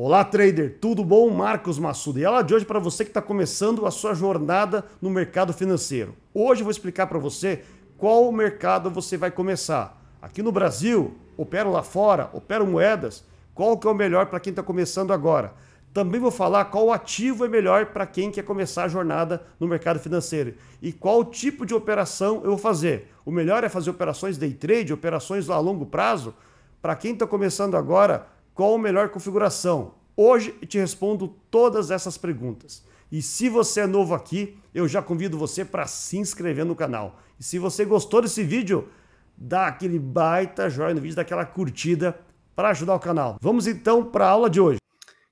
Olá, trader, tudo bom? Marcos Massuda. E aula de hoje é para você que está começando a sua jornada no mercado financeiro. Hoje eu vou explicar para você qual mercado você vai começar. Aqui no Brasil, opero lá fora, opero moedas. Qual que é o melhor para quem está começando agora? Também vou falar qual ativo é melhor para quem quer começar a jornada no mercado financeiro e qual tipo de operação eu vou fazer. O melhor é fazer operações day trade, operações a longo prazo. Para quem está começando agora, qual a melhor configuração? Hoje te respondo todas essas perguntas. E se você é novo aqui, eu já convido você para se inscrever no canal. E se você gostou desse vídeo, dá aquele baita joinha no vídeo, dá aquela curtida para ajudar o canal. Vamos então para a aula de hoje.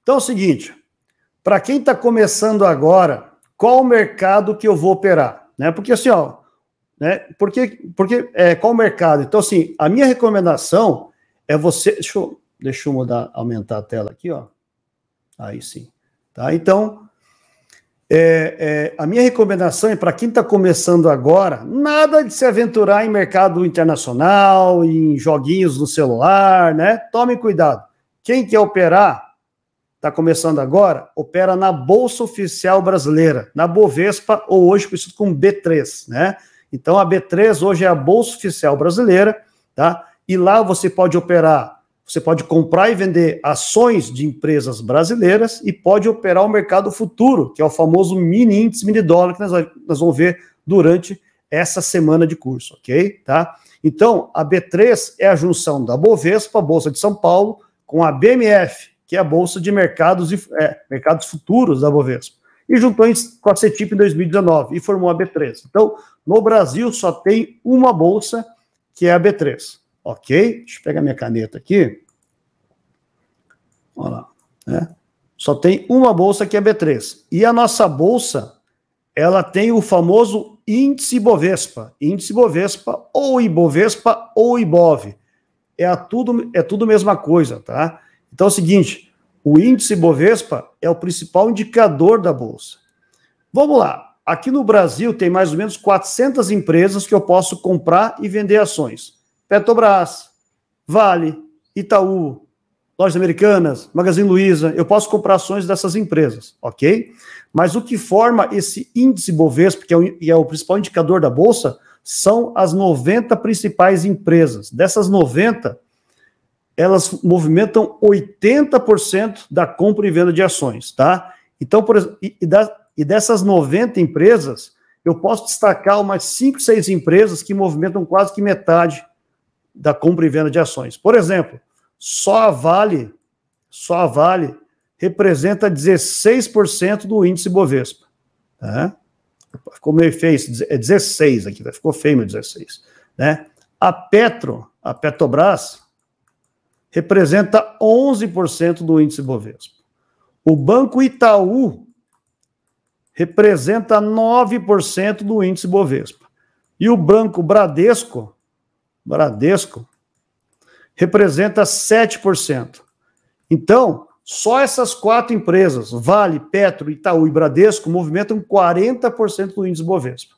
Então é o seguinte, para quem está começando agora, qual o mercado que eu vou operar? Né? Porque assim, ó, né? Porque, porque é, qual o mercado? Então assim, a minha recomendação é você... Deixa eu Deixa eu mudar, aumentar a tela aqui, ó. Aí sim. Tá? Então, é, é, a minha recomendação é para quem está começando agora, nada de se aventurar em mercado internacional, em joguinhos no celular, né? Tome cuidado. Quem quer operar, está começando agora, opera na Bolsa Oficial Brasileira, na Bovespa, ou hoje conhecido como B3, né? Então a B3 hoje é a Bolsa Oficial Brasileira, tá? E lá você pode operar você pode comprar e vender ações de empresas brasileiras e pode operar o mercado futuro, que é o famoso mini índice, mini dólar, que nós, nós vamos ver durante essa semana de curso, ok? Tá? Então, a B3 é a junção da Bovespa, Bolsa de São Paulo, com a BMF, que é a Bolsa de Mercados, é, mercados Futuros da Bovespa. E juntou com a CETIP em 2019 e formou a B3. Então, no Brasil só tem uma bolsa, que é a B3. Ok? Deixa eu pegar minha caneta aqui. Olha lá. Né? Só tem uma bolsa que é B3. E a nossa bolsa, ela tem o famoso índice Bovespa. Índice Bovespa, ou Ibovespa, ou Ibov. É tudo, é tudo mesma coisa, tá? Então é o seguinte, o índice Bovespa é o principal indicador da bolsa. Vamos lá. Aqui no Brasil tem mais ou menos 400 empresas que eu posso comprar e vender ações. Petrobras, Vale, Itaú, Lojas Americanas, Magazine Luiza, eu posso comprar ações dessas empresas, ok? Mas o que forma esse índice Bovespa, que é o, que é o principal indicador da Bolsa, são as 90 principais empresas. Dessas 90, elas movimentam 80% da compra e venda de ações, tá? Então, por, e, e, da, e dessas 90 empresas, eu posso destacar umas 5, 6 empresas que movimentam quase que metade da compra e venda de ações. Por exemplo, só a Vale, só a Vale representa 16% do índice Bovespa. Né? Ficou meio feio, é 16 aqui, ficou feio meu 16. Né? A Petro, a Petrobras, representa 11% do índice Bovespa. O Banco Itaú representa 9% do índice Bovespa. E o Banco Bradesco Bradesco representa 7%. Então, só essas quatro empresas, Vale, Petro, Itaú e Bradesco, movimentam 40% do índice Bovespa.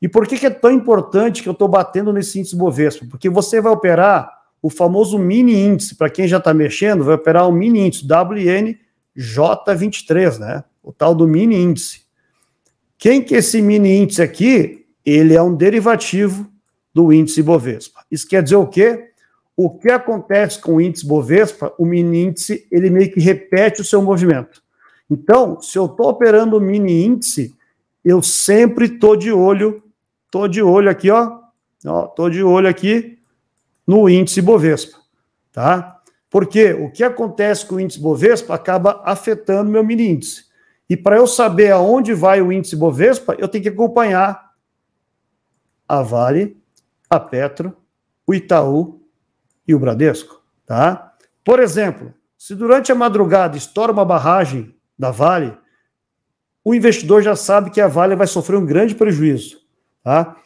E por que, que é tão importante que eu estou batendo nesse índice Bovespa? Porque você vai operar o famoso mini índice, para quem já está mexendo, vai operar o mini índice WNJ23, né? O tal do mini índice. Quem que é esse mini índice aqui? Ele é um derivativo do índice Bovespa. Isso quer dizer o quê? O que acontece com o índice Bovespa, o mini índice, ele meio que repete o seu movimento. Então, se eu estou operando o mini índice, eu sempre estou de olho, estou de olho aqui, ó, estou de olho aqui no índice Bovespa, tá? Porque o que acontece com o índice Bovespa acaba afetando meu mini índice. E para eu saber aonde vai o índice Bovespa, eu tenho que acompanhar a Vale, a Petro, o Itaú e o Bradesco. Tá? Por exemplo, se durante a madrugada estoura uma barragem da Vale, o investidor já sabe que a Vale vai sofrer um grande prejuízo. Tá?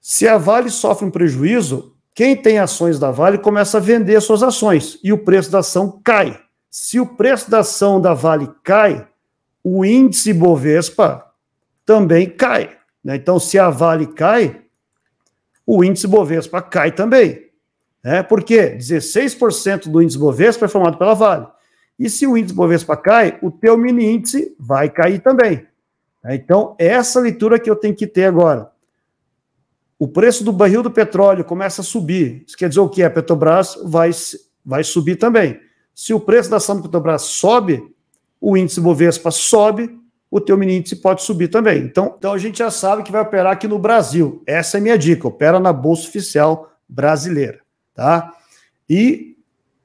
Se a Vale sofre um prejuízo, quem tem ações da Vale começa a vender suas ações e o preço da ação cai. Se o preço da ação da Vale cai, o índice Bovespa também cai. Né? Então, se a Vale cai, o índice Bovespa cai também. Né? Porque 16% do índice Bovespa é formado pela Vale. E se o índice Bovespa cai, o teu mini índice vai cair também. Né? Então, é essa leitura que eu tenho que ter agora. O preço do barril do petróleo começa a subir. Isso quer dizer o que? A Petrobras vai, vai subir também. Se o preço da ação da Petrobras sobe, o índice Bovespa sobe, o teu mini índice pode subir também. Então, então a gente já sabe que vai operar aqui no Brasil. Essa é minha dica, opera na Bolsa Oficial Brasileira, tá? E,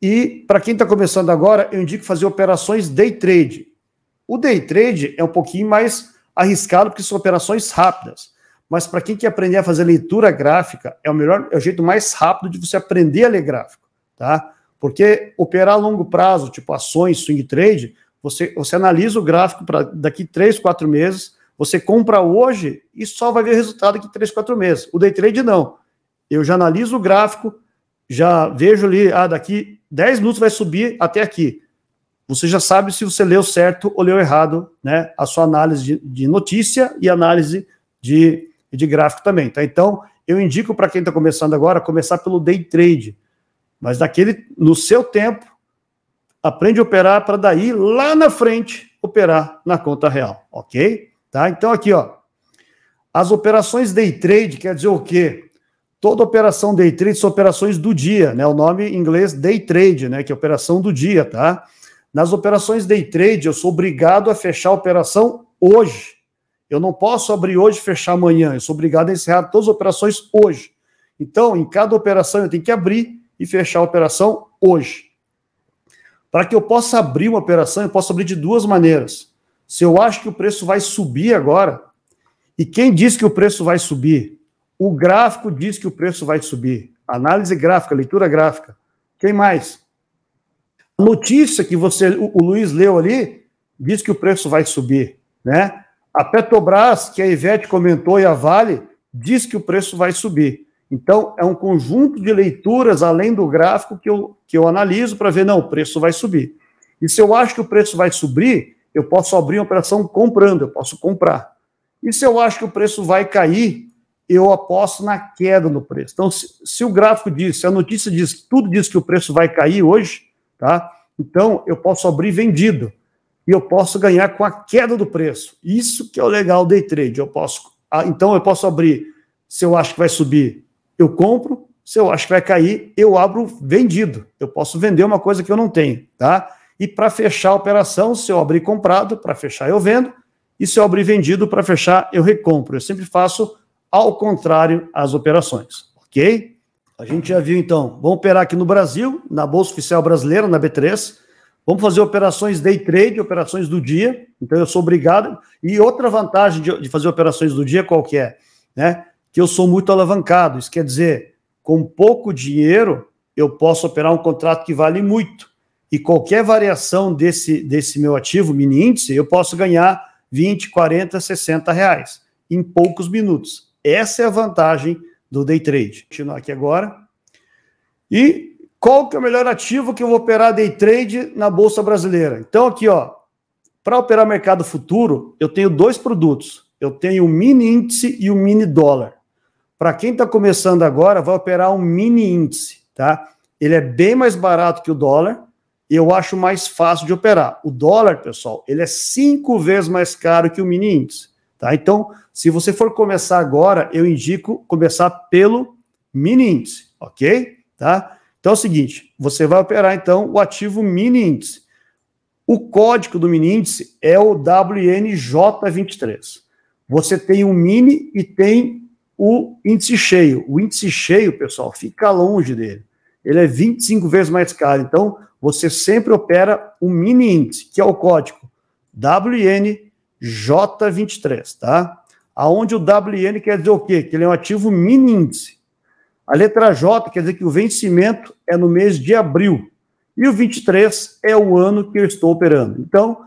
e para quem está começando agora, eu indico fazer operações day trade. O day trade é um pouquinho mais arriscado porque são operações rápidas. Mas para quem quer aprender a fazer leitura gráfica, é o melhor, é o jeito mais rápido de você aprender a ler gráfico, tá? Porque operar a longo prazo, tipo ações, swing trade, você, você analisa o gráfico para daqui 3, 4 meses, você compra hoje e só vai ver o resultado daqui 3, 4 meses. O day trade não. Eu já analiso o gráfico, já vejo ali, ah, daqui 10 minutos vai subir até aqui. Você já sabe se você leu certo ou leu errado, né? A sua análise de, de notícia e análise de, de gráfico também, tá? Então, eu indico para quem está começando agora, começar pelo day trade. Mas daquele, no seu tempo, aprende a operar para daí lá na frente operar na conta real, ok? Tá? Então aqui, ó, as operações day trade quer dizer o quê? Toda operação day trade são operações do dia, né? O nome em inglês day trade, né? Que é operação do dia, tá? Nas operações day trade eu sou obrigado a fechar a operação hoje. Eu não posso abrir hoje e fechar amanhã. Eu sou obrigado a encerrar todas as operações hoje. Então, em cada operação eu tenho que abrir e fechar a operação hoje. Para que eu possa abrir uma operação, eu posso abrir de duas maneiras. Se eu acho que o preço vai subir agora, e quem diz que o preço vai subir? O gráfico diz que o preço vai subir. Análise gráfica, leitura gráfica. Quem mais? A notícia que você, o Luiz leu ali, diz que o preço vai subir, né? A Petrobras, que a Ivete comentou, e a Vale, diz que o preço vai subir. Então, é um conjunto de leituras além do gráfico que eu, que eu analiso para ver, não, o preço vai subir. E se eu acho que o preço vai subir, eu posso abrir uma operação comprando, eu posso comprar. E se eu acho que o preço vai cair, eu aposto na queda no preço. Então, se, se o gráfico diz, se a notícia diz, tudo diz que o preço vai cair hoje, tá? Então, eu posso abrir vendido e eu posso ganhar com a queda do preço. Isso que é o legal do day trade. Eu posso, ah, então eu posso abrir se eu acho que vai subir eu compro, se eu acho que vai cair, eu abro vendido. Eu posso vender uma coisa que eu não tenho, tá? E para fechar a operação, se eu abrir comprado, para fechar eu vendo, e se eu abrir vendido, para fechar eu recompro. Eu sempre faço ao contrário as operações, ok? A gente já viu então, vamos operar aqui no Brasil, na Bolsa Oficial Brasileira, na B3. Vamos fazer operações day trade, operações do dia. Então eu sou obrigado. E outra vantagem de, fazer operações do dia qual que é? Né? que eu sou muito alavancado. Isso quer dizer, com pouco dinheiro, eu posso operar um contrato que vale muito. E qualquer variação desse, desse meu ativo, mini índice, eu posso ganhar 20, 40, 60 reais em poucos minutos. Essa é a vantagem do day trade. Vou continuar aqui agora. E qual que é o melhor ativo que eu vou operar day trade na Bolsa Brasileira? Então, aqui, ó, para operar mercado futuro, eu tenho dois produtos. Eu tenho o mini índice e o mini dólar. Para quem está começando agora, vai operar um mini índice, tá? Ele é bem mais barato que o dólar e eu acho mais fácil de operar. O dólar, pessoal, ele é cinco vezes mais caro que o mini índice, tá? Então, se você for começar agora, eu indico começar pelo mini índice, ok? Tá? Então é o seguinte, você vai operar então o ativo mini índice. O código do mini índice é o WNJ23. Você tem um mini e tem o índice cheio. O índice cheio, pessoal, fica longe dele. Ele é 25 vezes mais caro. Então, você sempre opera um mini índice, que é o código WNJ23, tá? Aonde o WN quer dizer o quê? Que ele é um ativo mini índice. A letra J quer dizer que o vencimento é no mês de abril. E o 23 é o ano que eu estou operando. Então,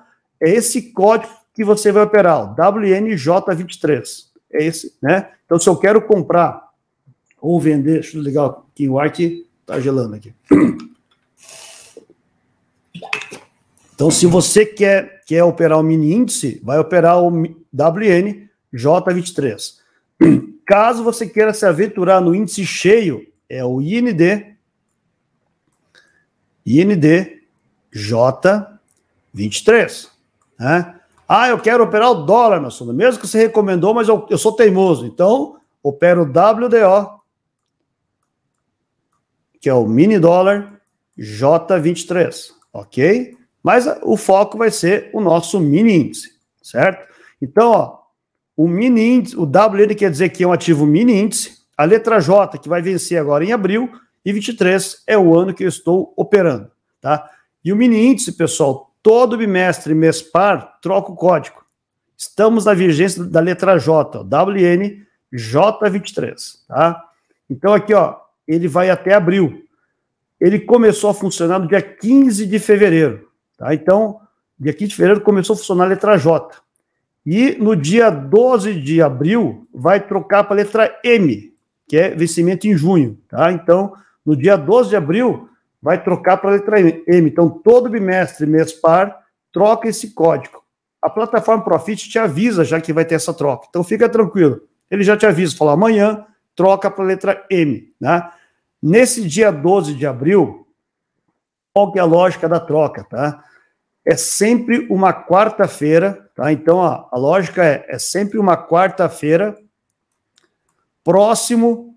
é esse código que você vai operar, o WNJ23 é esse, né? Então, se eu quero comprar ou vender, deixa eu ligar aqui o ar que tá gelando aqui. Então, se você quer, quer operar o mini índice, vai operar o wnj 23 Caso você queira se aventurar no índice cheio, é o IND 23 né? Ah, eu quero operar o dólar, meu senhor. Mesmo que você recomendou, mas eu, eu sou teimoso. Então, opero o WDO, que é o mini dólar J23, ok? Mas o foco vai ser o nosso mini índice, certo? Então, ó, o mini índice, o WN quer dizer que é um ativo mini índice, a letra J, que vai vencer agora em abril, e 23 é o ano que eu estou operando, tá? E o mini índice, pessoal, Todo bimestre, mês par, troca o código. Estamos na vigência da letra J, wnj 23 tá? Então aqui, ó, ele vai até abril. Ele começou a funcionar no dia 15 de fevereiro, tá? Então, dia 15 de fevereiro começou a funcionar a letra J. E no dia 12 de abril vai trocar para a letra M, que é vencimento em junho, tá? Então, no dia 12 de abril, vai trocar para a letra M. Então, todo bimestre, mês par, troca esse código. A plataforma Profit te avisa já que vai ter essa troca. Então, fica tranquilo. Ele já te avisa, fala amanhã, troca para a letra M. Né? Nesse dia 12 de abril, qual que é a lógica da troca? Tá? É sempre uma quarta-feira, tá? então ó, a lógica é, é sempre uma quarta-feira próximo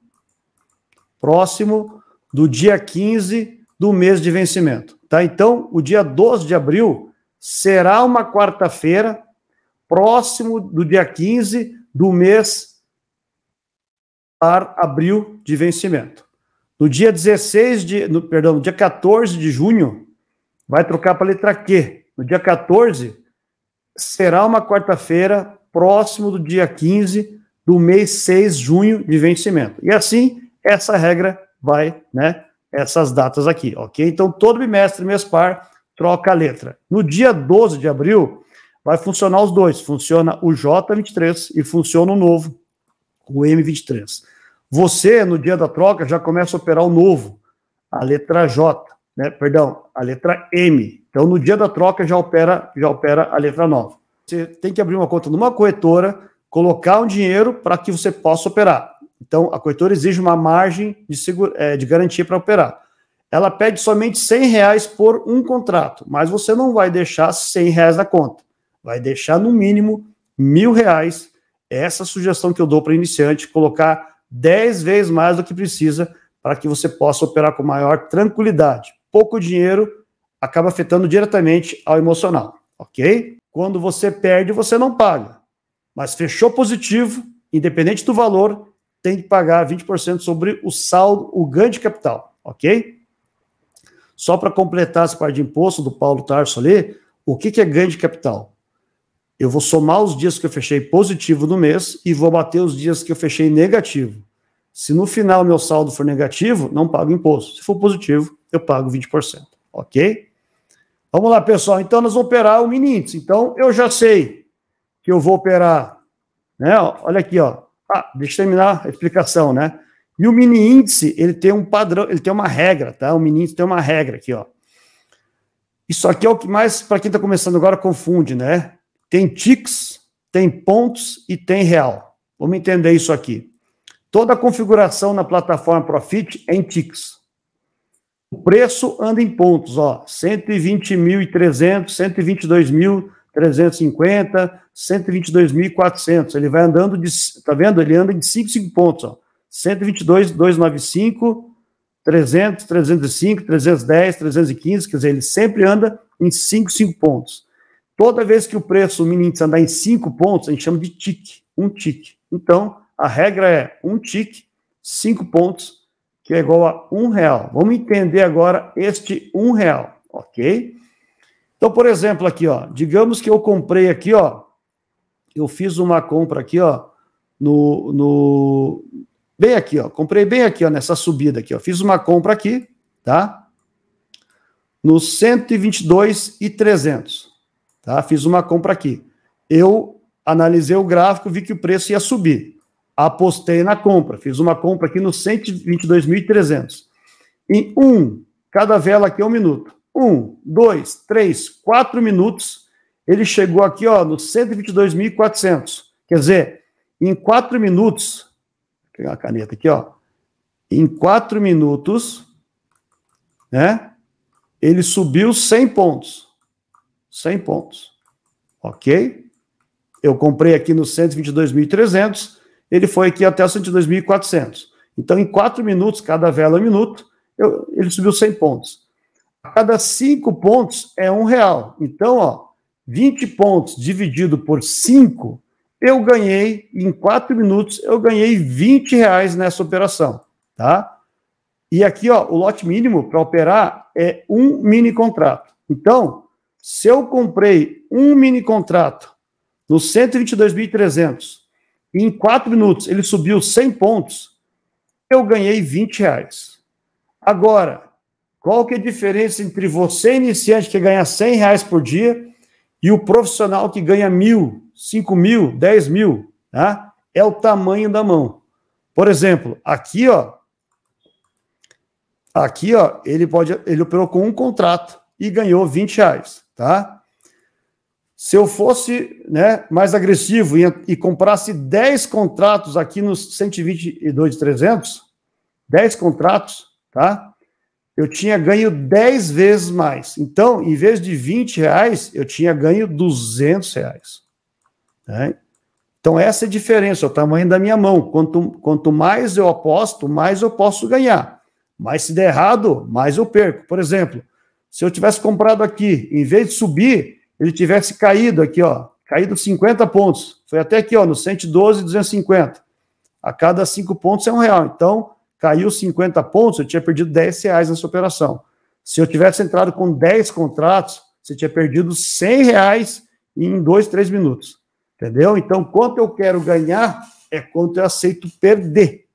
próximo do dia 15 do mês de vencimento. Tá? Então, o dia 12 de abril será uma quarta-feira, próximo do dia 15 do mês para abril de vencimento. No dia 16 de, no, perdão, no dia 14 de junho, vai trocar para a letra Q. No dia 14 será uma quarta-feira, próximo do dia 15 do mês 6 de junho de vencimento. E assim, essa regra vai, né, essas datas aqui, ok? Então, todo bimestre, mês par, troca a letra. No dia 12 de abril, vai funcionar os dois. Funciona o J23 e funciona o novo, o M23. Você, no dia da troca, já começa a operar o novo, a letra J, né? Perdão, a letra M. Então, no dia da troca, já opera, já opera a letra nova. Você tem que abrir uma conta numa corretora, colocar um dinheiro para que você possa operar. Então, a corretora exige uma margem de, segura, é, de garantia para operar. Ela pede somente 100 reais por um contrato, mas você não vai deixar 100 reais na conta. Vai deixar, no mínimo, mil reais. É essa sugestão que eu dou para iniciante, colocar 10 vezes mais do que precisa para que você possa operar com maior tranquilidade. Pouco dinheiro acaba afetando diretamente ao emocional, ok? Quando você perde, você não paga. Mas fechou positivo, independente do valor, tem que pagar 20% sobre o saldo, o ganho de capital, ok? Só para completar essa parte de imposto do Paulo Tarso ali, o que, que é ganho de capital? Eu vou somar os dias que eu fechei positivo no mês e vou bater os dias que eu fechei negativo. Se no final meu saldo for negativo, não pago imposto. Se for positivo, eu pago 20%. Ok? Vamos lá, pessoal. Então, nós vamos operar o mini índice. Então, eu já sei que eu vou operar. Né? Olha aqui, ó. Ah, deixa eu terminar a explicação, né? E o mini índice, ele tem um padrão, ele tem uma regra, tá? O mini índice tem uma regra aqui, ó. Isso aqui é o que mais, para quem está começando agora, confunde, né? Tem ticks, tem pontos e tem real. Vamos entender isso aqui. Toda a configuração na plataforma Profit é em ticks. O preço anda em pontos, ó, 120.300, 122.000, 350, 122.400. Ele vai andando de, tá vendo? Ele anda de 5, 5 pontos, ó. 122, 295, 300, 305, 310, 315, quer dizer, ele sempre anda em 5, 5 pontos. Toda vez que o preço o mini índice andar em 5 pontos, a gente chama de tique, um tique. Então, a regra é um tique, 5 pontos, que é igual a um real. Vamos entender agora este um real, ok? Então, por exemplo, aqui, ó, digamos que eu comprei aqui, ó, eu fiz uma compra aqui, ó, no, no bem aqui, ó, comprei bem aqui, ó, nessa subida aqui, ó, fiz uma compra aqui, tá? No 122,300, e tá? Fiz uma compra aqui. Eu analisei o gráfico, vi que o preço ia subir. Apostei na compra, fiz uma compra aqui no 122.300. Em um, cada vela aqui é um minuto um, dois, três, quatro minutos, ele chegou aqui ó, no 122.400. Quer dizer, em quatro minutos, vou pegar uma caneta aqui, ó, em quatro minutos, né, ele subiu 100 pontos. 100 pontos. Ok? Eu comprei aqui no 122.300, ele foi aqui até 122.400. Então, em quatro minutos, cada vela um minuto, eu, ele subiu 100 pontos cada cinco pontos é um real. Então, ó, 20 pontos dividido por 5, eu ganhei, em 4 minutos, eu ganhei 20 reais nessa operação, tá? E aqui, ó, o lote mínimo para operar é um mini contrato. Então, se eu comprei um mini contrato no 122.300, em 4 minutos ele subiu 100 pontos, eu ganhei 20 reais. Agora, qual que é a diferença entre você, iniciante, que ganha 100 reais por dia, e o profissional que ganha mil, cinco mil, dez mil, tá? é o tamanho da mão. Por exemplo, aqui, ó, aqui, ó, ele pode, ele operou com um contrato e ganhou 20 reais, tá? Se eu fosse, né, mais agressivo e, e comprasse 10 contratos aqui nos 122, 10 contratos, tá? eu tinha ganho 10 vezes mais. Então, em vez de 20 reais, eu tinha ganho 200 reais. Né? Então, essa é a diferença, é o tamanho da minha mão. Quanto, quanto mais eu aposto, mais eu posso ganhar. Mas se der errado, mais eu perco. Por exemplo, se eu tivesse comprado aqui, em vez de subir, ele tivesse caído aqui, ó, caído 50 pontos. Foi até aqui, ó, no 112, 250. A cada 5 pontos é um real. Então, caiu 50 pontos, eu tinha perdido 10 reais nessa operação. Se eu tivesse entrado com 10 contratos, você tinha perdido 100 reais em 2, 3 minutos. Entendeu? Então, quanto eu quero ganhar é quanto eu aceito perder.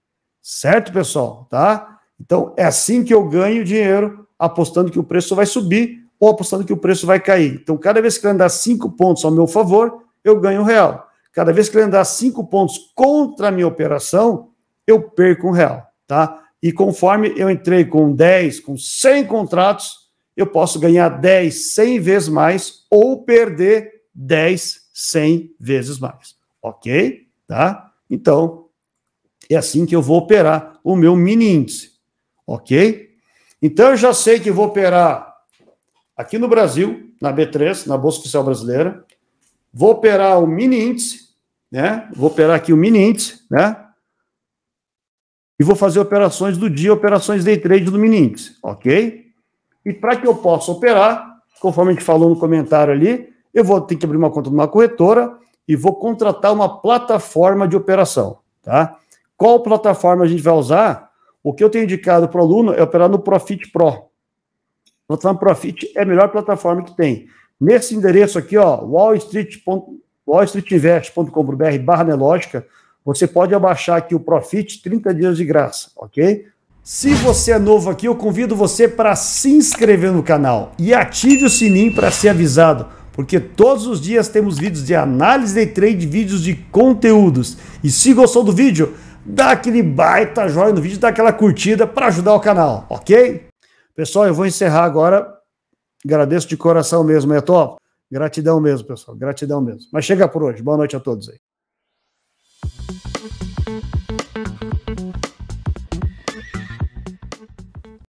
Certo, pessoal? Tá? Então, é assim que eu ganho dinheiro, apostando que o preço vai subir ou apostando que o preço vai cair. Então, cada vez que ele andar 5 pontos ao meu favor, eu ganho um real. Cada vez que ele andar 5 pontos contra a minha operação, eu perco um real tá? E conforme eu entrei com 10, com 100 contratos, eu posso ganhar 10, 100 vezes mais ou perder 10, 100 vezes mais. OK? Tá? Então, é assim que eu vou operar o meu mini índice. OK? Então eu já sei que vou operar aqui no Brasil, na B3, na Bolsa Oficial Brasileira, vou operar o mini índice, né? Vou operar aqui o mini índice, né? e vou fazer operações do dia, operações day trade do Mininx, ok? E para que eu possa operar, conforme a gente falou no comentário ali, eu vou ter que abrir uma conta numa corretora e vou contratar uma plataforma de operação, tá? Qual plataforma a gente vai usar? O que eu tenho indicado para o aluno é operar no Profit Pro. A plataforma Profit é a melhor plataforma que tem. Nesse endereço aqui, ó, wallstreet.com barra Nelógica, você pode abaixar aqui o Profit 30 dias de graça, ok? Se você é novo aqui, eu convido você para se inscrever no canal e ative o sininho para ser avisado, porque todos os dias temos vídeos de análise de trade, vídeos de conteúdos. E se gostou do vídeo, dá aquele baita joinha no vídeo, dá aquela curtida para ajudar o canal, ok? Pessoal, eu vou encerrar agora. Agradeço de coração mesmo, é top. Gratidão mesmo, pessoal. Gratidão mesmo. Mas chega por hoje. Boa noite a todos aí. Thank you.